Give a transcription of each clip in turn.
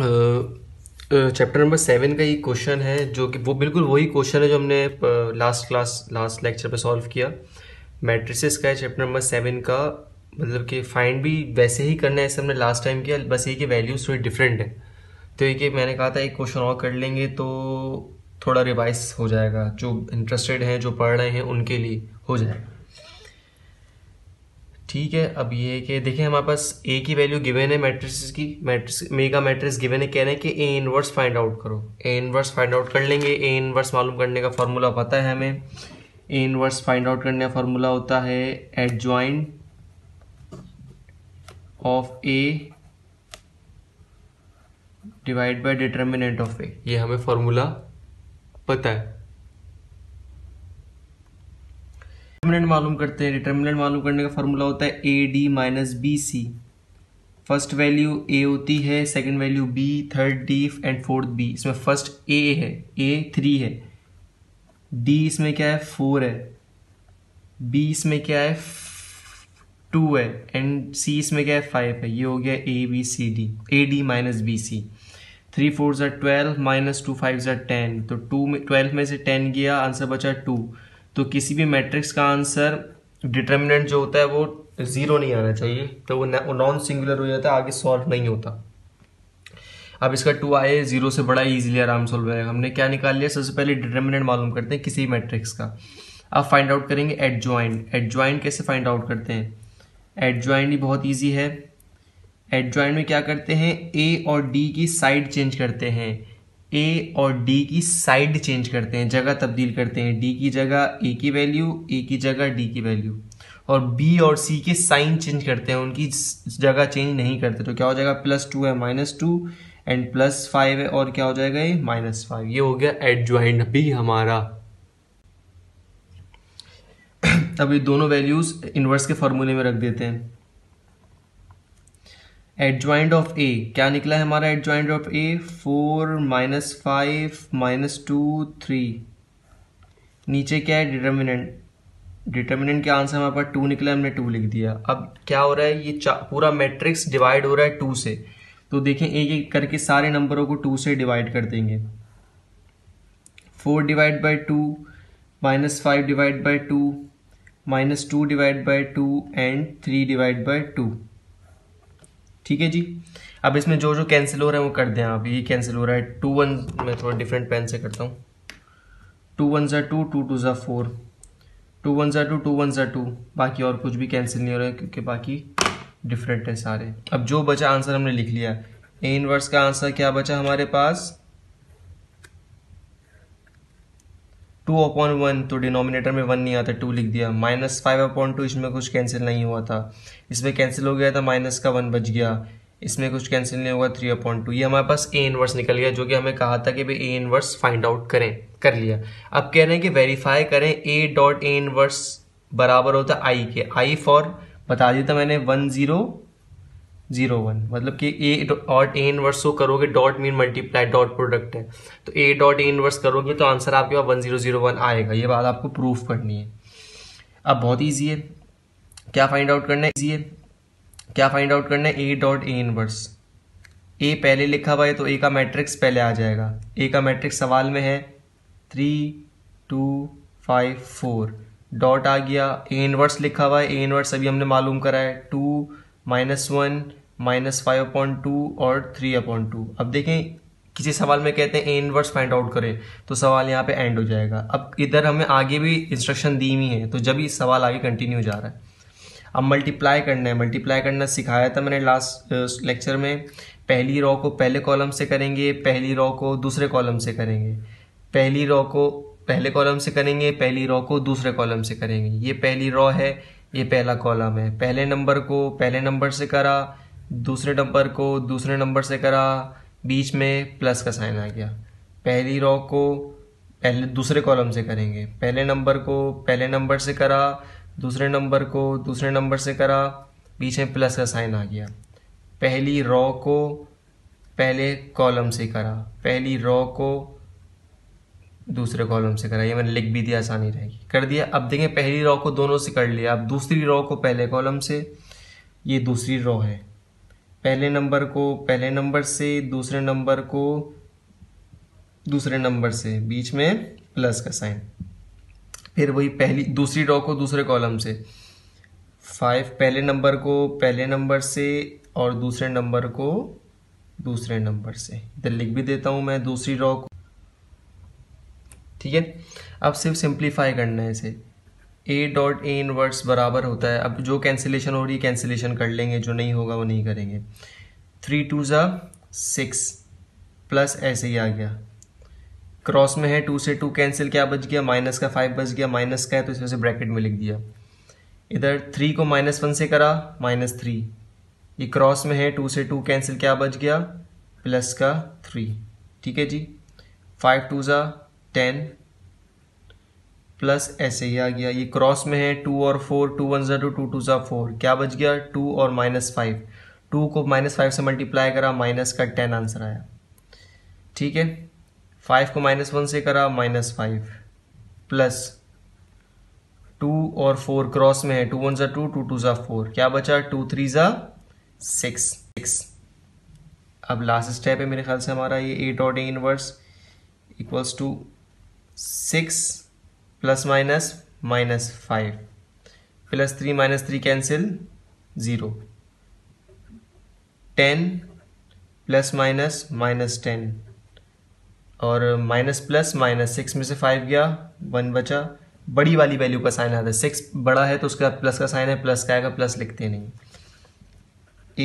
chapter number seven का ये question है जो कि वो बिल्कुल वही क्वेश्चन है जो हमने लास्ट क्लास लास्ट लेक्चर पे सॉल्व किया मैट्रिसेस का है चैप्टर नंबर सेवन का मतलब कि फाइंड भी वैसे ही करना है ऐसे हमने लास्ट टाइम किया बस ये कि वैल्यूज थोड़ी डिफरेंट है तो ये कि मैंने कहा था एक क्वेश्चन और कर लेंगे तो थोड़ा रिवाइज हो जाएगा जो इंटरेस्टेड हैं जो पढ़ रहे हैं उनके लिए हो जाएगा ठीक है अब ये कि देखें हमारे पास ए की वैल्यू गिवन है मैट्रिक्स की मैट्रिक्स मेगा मैट्रिक्स गिवन है कह रहे हैं कि ए इनवर्स फाइंड आउट करो ए इनवर्स फाइंड आउट कर लेंगे ए इनवर्स मालूम करने का फार्मूला पता है हमें ए इनवर्स फाइंड आउट करने का फार्मूला होता है adjoint of A divide by determinant of A ये हमें फार्मूला पता है डिटर्मिनेंट मालूम करते हैं डिटर्मिनेंट मालूम करने का फॉर्मूला होता है A D minus B C first value A होती है second value B third D and fourth B इसमें फर्स्ट ए है ए थ्री है डी इसमें क्या है फोर है बी इसमें क्या है टू है एंड सी इसमें क्या है फाइव है ये हो गया A B C D A D minus B C three four ज़ा ट्वेल्व माइनस टू फाइव ज़ा टेन तो टू में ट्वेल्व में से टेन गया आंसर बचा टू तो किसी भी मैट्रिक्स का आंसर डिटर्मिनेंट जो होता है वो ज़ीरो नहीं आना चाहिए तो वो नॉन सिंगुलर हो जाता है आगे सॉल्व नहीं होता अब इसका टू आए जीरो से बड़ा ईजिली आराम सॉल्व रहेगा हमने क्या निकाल लिया सबसे पहले डिटर्मिनेंट मालूम करते हैं किसी मैट्रिक्स का अब फाइंड आउट करेंगे एड ज्वाइंट एड ज्वाइंट कैसे फाइंड आउट करते हैं एड ज्वाइंट भी बहुत ईजी है एड ज्वाइंट में क्या करते हैं ए और डी की साइड चेंज करते हैं ए और डी की साइड चेंज करते हैं जगह तब्दील करते हैं डी की जगह ए की वैल्यू ए की जगह डी की वैल्यू और बी और सी के साइन चेंज करते हैं उनकी जगह चेंज नहीं करते तो क्या हो जाएगा प्लस टू है minus two and plus five है और क्या हो जाएगा ये माइनस फाइव ये हो गया एड ज्वाइंट भी हमारा अब ये दोनों वैल्यूज इनवर्स के फॉर्मूले में रख देते हैं एडजॉइंट ऑफ ए क्या निकला है हमारा adjoint of A four minus five minus two three नीचे क्या है डिटर्मिनेंट डिटर्मिनेंट के आंसर हमारे पास टू निकला हमने टू लिख दिया अब क्या हो रहा है ये पूरा मैट्रिक्स डिवाइड हो रहा है टू से तो देखें एक एक करके सारे नंबरों को टू से डिवाइड कर देंगे four divide by two minus five divide by two minus two divide by two and three divide by two ठीक है जी अब इसमें जो जो कैंसिल हो रहा है वो कर दें आप ये कैंसिल हो रहा है टू वन मैं थोड़ा डिफरेंट पेन से करता हूँ टू वन ज़ा टू टू टू ज़ा फोर टू वन ज़ा टू टू वन ज़ा टू बाकी और कुछ भी कैंसिल नहीं हो रहा है क्योंकि बाकी डिफरेंट है सारे अब जो बचा आंसर हमने लिख लिया ए इनवर्स का आंसर क्या बचा हमारे पास टू अपॉन वन तो डिनोमिनेटर में वन नहीं आता टू लिख दिया माइनस फाइव अपॉन टू इसमें कुछ कैंसिल नहीं हुआ था इसमें कैंसिल हो गया था माइनस का वन बच गया इसमें कुछ कैंसिल नहीं होगा थ्री अपॉइंट टू ये हमारे पास ए इनवर्स निकल गया जो कि हमें कहा था कि भाई ए इनवर्स फाइंड आउट करें कर लिया अब कह रहे हैं कि वेरीफाई करें ए डॉट ए इनवर्स बराबर होता है आई के आई फॉर बता दिया था मैंने वन जीरो जीरो वन मतलब कि ए डॉट ए इनवर्स को करोगे dot mean multiply dot product है तो ए डॉट ए इनवर्स करोगे तो आंसर आपके पास वन जीरो जीरो वन आएगा ये बात आपको प्रूफ करनी है अब बहुत ईजी है क्या फाइंड आउट करना है ईजी है क्या फाइंड आउट करना है ए डॉट ए इनवर्स ए पहले लिखा हुआ है तो ए का मैट्रिक्स पहले आ जाएगा ए का मैट्रिक्स सवाल में है three two five four dot आ गया ए इनवर्स लिखा हुआ है ए इनवर्स अभी हमने मालूम करा है two minus one minus five upon two और थ्री अपॉइंट टू अब देखें किसी सवाल में कहते हैं ए इनवर्स फाइंड आउट करें तो सवाल यहाँ पे एंड हो जाएगा अब इधर हमें आगे भी इंस्ट्रक्शन दी हुई है तो जब ही सवाल आगे कंटिन्यू जा रहा है अब मल्टीप्लाई करना है मल्टीप्लाई करना सिखाया था मैंने लास्ट लेक्चर uh, में पहली रॉ को पहले कॉलम से करेंगे पहली रॉ को दूसरे कॉलम से करेंगे पहली रॉ को पहले कॉलम से करेंगे पहली रॉ को दूसरे कॉलम से करेंगे ये पहली रॉ है ये पहला कॉलम है पहले नंबर को पहले नंबर से करा दूसरे नंबर को दूसरे नंबर से करा बीच में प्लस का साइन आ गया पहली रॉ को पहले दूसरे कॉलम से करेंगे पहले नंबर को पहले नंबर से करा दूसरे नंबर को दूसरे नंबर से करा बीच में प्लस का साइन आ गया पहली रॉ को पहले कॉलम से करा पहली रॉ को दूसरे कॉलम से कराइए मैंने लिख भी दिया आसानी रहेगी कर दिया अब देखें पहली रॉ को दोनों से कर लिया अब दूसरी रॉ को पहले कॉलम से ये दूसरी रॉ है पहले नंबर को पहले नंबर से दूसरे नंबर को दूसरे नंबर से बीच में प्लस का साइन फिर वही पहली दूसरी रॉ को दूसरे कॉलम से फाइव पहले नंबर को पहले नंबर से और दूसरे नंबर को दूसरे नंबर से इधर लिख भी देता हूँ मैं दूसरी रॉ ठीक है अब सिर्फ सिंप्लीफाई करना है इसे ए डॉट ए इनवर्स बराबर होता है अब जो कैंसिलेशन हो रही है कैंसिलेशन कर लेंगे जो नहीं होगा वो नहीं करेंगे थ्री टू ज़ा सिक्स प्लस ऐसे ही आ गया क्रॉस में है टू से टू कैंसिल क्या बच गया माइनस का फाइव बच गया माइनस का है तो इसमें से ब्रैकेट में लिख दिया इधर थ्री को माइनस वन से करा माइनस थ्री ये क्रॉस में है टू से टू कैंसिल क्या बच गया प्लस का थ्री ठीक है जी फाइव टू ज़ा टेन प्लस ऐसे ही आ गया ये क्रॉस में है टू और फोर टू वन ज़ा टू टू टू ज़ा फोर क्या बच गया टू और माइनस फाइव टू को माइनस फाइव से मल्टीप्लाई करा माइनस का टेन आंसर आया ठीक है फाइव को माइनस वन से करा माइनस फाइव प्लस टू और फोर क्रॉस में है टू वन ज़ा टू टू टू ज़ा फोर क्या बचा टू थ्री ज़ा सिक्स सिक्स अब लास्ट स्टेप है मेरे ख्याल से हमारा ये एट और डे inverse equals to six plus minus minus five plus three minus three cancel zero ten plus minus minus ten और माइनस प्लस माइनस सिक्स में से फाइव गया वन बचा बड़ी वाली वैल्यू का साइन आता है सिक्स बड़ा है तो उसका प्लस का साइन है प्लस का आएगा प्लस लिखते नहीं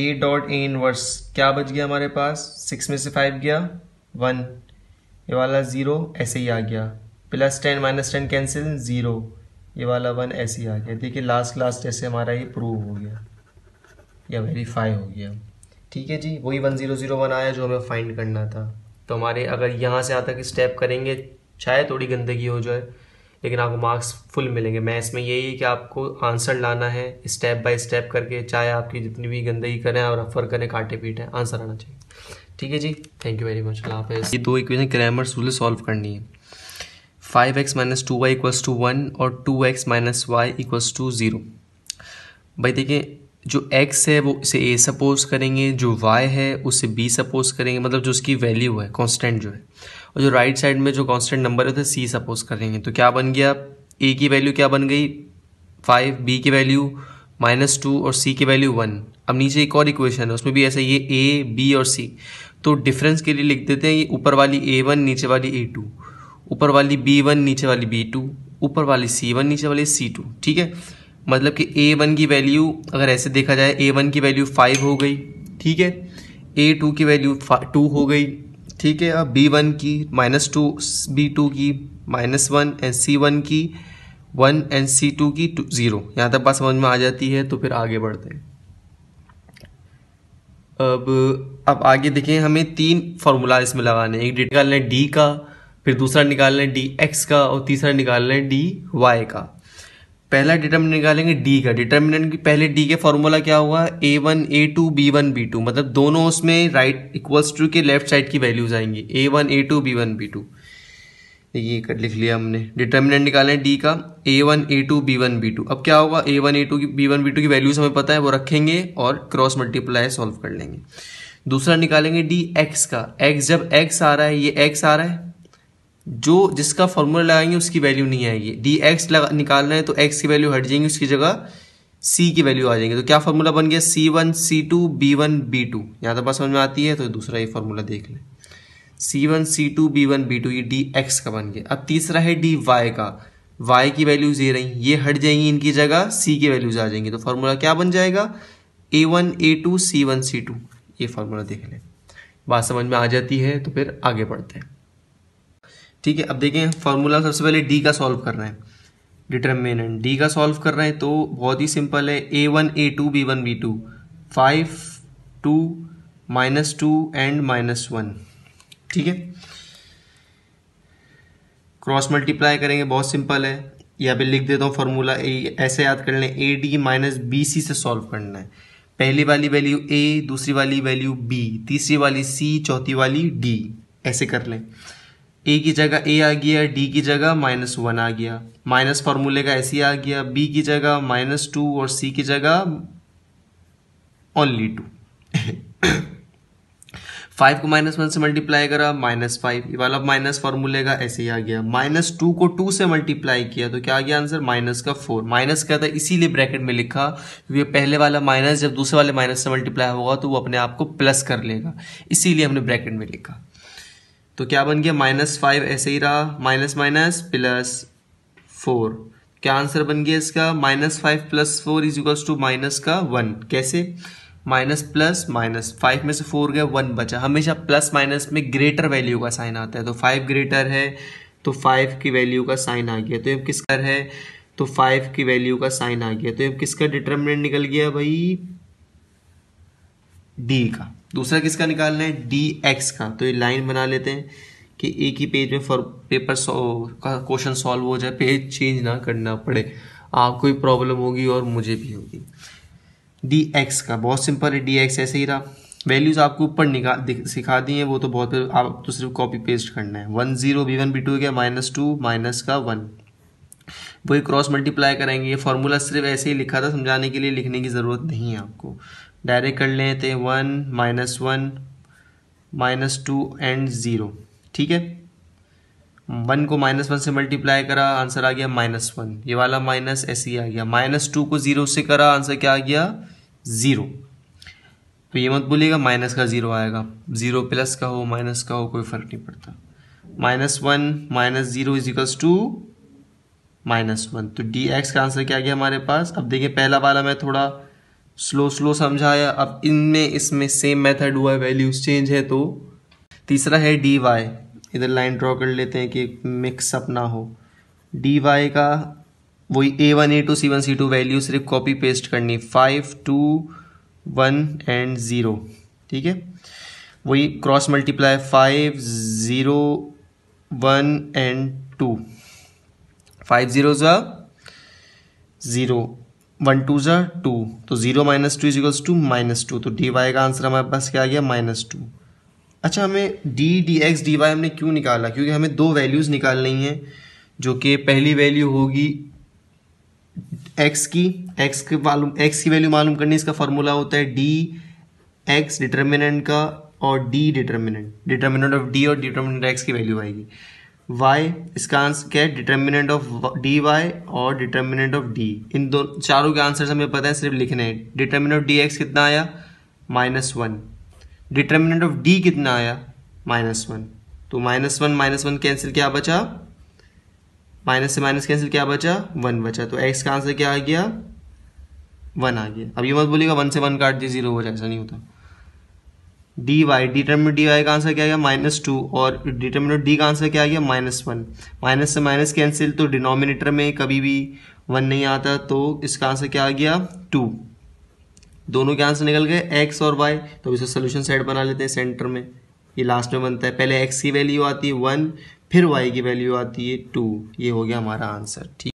ए डॉट ए इनवर्स क्या बच गया हमारे पास सिक्स में से फाइव गया वन ये वाला ज़ीरो ऐसे ही आ गया plus ten minus ten cancel zero ये वाला वन ऐसे ही आ गया देखिए लास्ट क्लास जैसे हमारा ये प्रूव हो गया या वेरीफाई हो गया ठीक है जी वही वन ज़ीरो ज़ीरो वन आया जो हमें फाइंड करना था तो हमारे अगर यहाँ से आता कि स्टेप करेंगे चाहे थोड़ी गंदगी हो जाए लेकिन आपको मार्क्स फुल मिलेंगे मैं इसमें यही है कि आपको आंसर लाना है स्टेप बाय स्टेप करके चाहे आपकी जितनी भी गंदगी करें और रफर करें काटे पीटें आंसर आना चाहिए ठीक है जी थैंक यू वेरी मच अल्लाह हाफ़ ये दो इक्वेशन ग्रामर सूल करनी है five X minus two Y equals to one और two X minus Y equals to zero भाई देखिए जो एक्स है वो इसे ए सपोज करेंगे जो वाई है उसे बी सपोज करेंगे मतलब जो उसकी वैल्यू है कांस्टेंट जो है और जो राइट right साइड में जो कांस्टेंट नंबर है उसे सी सपोज करेंगे तो क्या बन गया ए की वैल्यू क्या बन गई फाइव बी की वैल्यू माइनस टू और सी की वैल्यू वन अब नीचे एक और इक्वेशन है उसमें भी ऐसा ये ए बी और सी तो डिफरेंस के लिए लिख देते हैं ये ऊपर वाली ए वन नीचे वाली ए टू ऊपर वाली बी वन नीचे वाली बी टू ऊपर वाली सी वन नीचे वाली सी टू ठीक है मतलब कि ए वन की वैल्यू अगर ऐसे देखा जाए ए वन की वैल्यू फाइव हो गई ठीक है ए टू की वैल्यू टू हो गई ठीक है अब बी वन की माइनस टू बी टू की minus one and C one की वन एंड सी टू की टू ज़ीरो यहाँ तक बात समझ में आ जाती है तो फिर आगे बढ़ते हैं अब अब आगे देखें हमें तीन फार्मूला इसमें लगाने एक डिटेल है डी का फिर दूसरा निकाल लें डी एक्स का और तीसरा निकाल लें डी वाई का पहला डिटर्मिनेंट निकालेंगे डी का डिटर्मिनेंट की पहले डी के फॉर्मूला क्या हुआ A one A two B one B two मतलब दोनों उसमें राइट इक्वल्स टू के लेफ्ट साइड की वैल्यूज आएंगी A one A two B one B two ये कर लिख लिया हमने डिटर्मिनेंट निकालें डी का A one A two B one B two अब क्या होगा ए वन ए टू की बी वन बी टू की वैल्यूज हमें पता है वो रखेंगे और क्रॉस मल्टीप्लाई सॉल्व कर लेंगे दूसरा निकालेंगे डी एक्स का एक्स जब एक्स आ रहा है ये एक्स आ रहा है जो जिसका फॉर्मूला लगाएंगे उसकी वैल्यू नहीं आएगी डी एक्स लगा निकालना है तो एक्स की वैल्यू हट जाएंगी उसकी जगह सी की वैल्यू आ जाएंगे तो क्या फॉर्मूला बन गया C one C two B one B two यहाँ तक तो बात समझ में आती है तो दूसरा ये फॉर्मूला देख लें C one C two B one B two ये डी एक्स का बन गया अब तीसरा है डी वाई का वाई की वैल्यूज ये रही ये हट जाएंगी इनकी जगह सी की वैल्यूज आ जाएंगी तो फॉर्मूला क्या बन जाएगा A one A two C one C two ये फार्मूला देख लें बात समझ में आ जाती है तो फिर आगे बढ़ते हैं ठीक है अब देखें फार्मूला सबसे पहले डी का सॉल्व कर रहे हैं डिटर्मिनेंट डी का सॉल्व कर रहे हैं तो बहुत ही सिंपल है A one A two B one B two five two minus two and minus one ठीक है क्रॉस मल्टीप्लाई करेंगे बहुत सिंपल है या फिर लिख देता हूँ फार्मूला ए ऐसे याद कर लें A D minus B C से सॉल्व करना है पहली वाली वैल्यू ए दूसरी वाली वैल्यू बी तीसरी वाली सी चौथी वाली डी ऐसे कर लें ए की जगह ए आ गया डी की जगह माइनस वन आ गया माइनस फार्मूले का ऐसे आ गया बी की जगह माइनस टू और सी की जगह ओनली टू फाइव को माइनस वन से मल्टीप्लाई करा माइनस फाइव ये वाला माइनस फार्मूले का ऐसे ही आ गया माइनस टू को टू से मल्टीप्लाई किया तो क्या आ गया आंसर माइनस का फोर माइनस का था इसीलिए ब्रैकेट में लिखा क्योंकि पहले वाला माइनस जब दूसरे वाले माइनस से मल्टीप्लाई होगा तो वो अपने आप को प्लस कर लेगा इसीलिए हमने ब्रैकेट में लिखा तो क्या बन गया माइनस फाइव ऐसे ही रहा माइनस माइनस प्लस फोर क्या आंसर बन गया इसका minus five plus four is equals to minus का वन कैसे माइनस प्लस माइनस फाइव में से फोर गया वन बचा हमेशा प्लस माइनस में ग्रेटर वैल्यू का साइन आता है तो फाइव ग्रेटर है तो फाइव की वैल्यू का साइन आ गया तो ये किसका है तो फाइव की वैल्यू का साइन आ गया तो ये किसका डिटर्मिनेंट निकल गया भाई डी का दूसरा किसका निकालना है डी एक्स का तो ये लाइन बना लेते हैं कि एक ही पेज में फॉर पेपर का क्वेश्चन सॉल्व हो जाए पेज चेंज ना करना पड़े आपको भी प्रॉब्लम होगी और मुझे भी होगी डी एक्स का बहुत सिंपल है डी एक्स ऐसे ही रहा वैल्यूज़ आपको ऊपर निकाल सिखा दी हैं वो तो बहुत आप तो सिर्फ कॉपी पेस्ट करना है one zero B one B two गया माइनस टू माइनस का वन वही क्रॉस मल्टीप्लाई करेंगे ये फॉर्मूला सिर्फ ऐसे ही लिखा था समझाने के लिए लिखने की ज़रूरत नहीं है आपको डायरेक्ट कर लें तो one minus one minus two and zero ठीक है वन को माइनस वन से मल्टीप्लाई करा आंसर आ गया माइनस वन ये वाला माइनस ऐसे ही आ गया माइनस टू को ज़ीरो से करा आंसर क्या आ गया ज़ीरो तो ये मत बोलिएगा माइनस का ज़ीरो आएगा ज़ीरो प्लस का हो माइनस का हो कोई फ़र्क नहीं पड़ता minus one minus zero equals to minus one तो डी एक्स का आंसर क्या आ गया हमारे पास अब देखिए पहला वाला मैं थोड़ा स्लो स्लो समझाया अब इनमें इसमें सेम मेथड हुआ है वैल्यूज चेंज है तो तीसरा है डी वाई इधर लाइन ड्रॉ कर लेते हैं कि मिक्सअप ना हो डी वाई का वही A one A two C one C two value सिर्फ कॉपी पेस्ट करनी five two one and zero ठीक है वही cross multiply five zero one and two five zero zero one two ज़ा टू तो zero minus two equals to minus two तो D Y का answer हमारे पास क्या आ गया माइनस टू अच्छा हमें D D X D Y हमने क्यों निकाला क्योंकि हमें दो वैल्यूज़ निकालनी है जो कि पहली वैल्यू होगी एक्स की एक्स के मालूम एक्स की वैल्यू मालूम करनी इसका फार्मूला होता है डी एक्स डिटर्मिनेंट का और D determinant determinant of D और डिटर्मिनेंट एक्स की वैल्यू आएगी वाई इसका आंसर क्या है डिटर्मिनेंट ऑफ डी वाई और डिटर्मिनेंट ऑफ डी इन दो चारों के आंसर हमें पता है सिर्फ लिखने हैं डिटर्मिनेंट ऑफ डी एक्स कितना आया minus one determinant of D कितना आया माइनस वन तो minus one minus one cancel क्या बचा माइनस से माइनस कैंसिल क्या बचा वन बचा तो एक्स का आंसर क्या आ गया वन आ गया अब ये मत बोलिएगा वन से वन काट दिए जीरो हो जाए ऐसा नहीं होता D Y determinant D Y का आंसर क्या आ गया माइनस टू और डिटर्मिनेट डी का आंसर क्या आ गया माइनस वन माइनस से माइनस कैंसिल तो डिनोमिनेटर में कभी भी वन नहीं आता तो इसका आंसर क्या आ गया टू दोनों के आंसर निकल गए एक्स और वाई तो इसे सोल्यूशन सेट बना लेते हैं सेंटर में ये लास्ट में बनता है पहले एक्स की वैल्यू आती है वन फिर वाई की वैल्यू आती है टू ये हो गया हमारा आंसर ठीक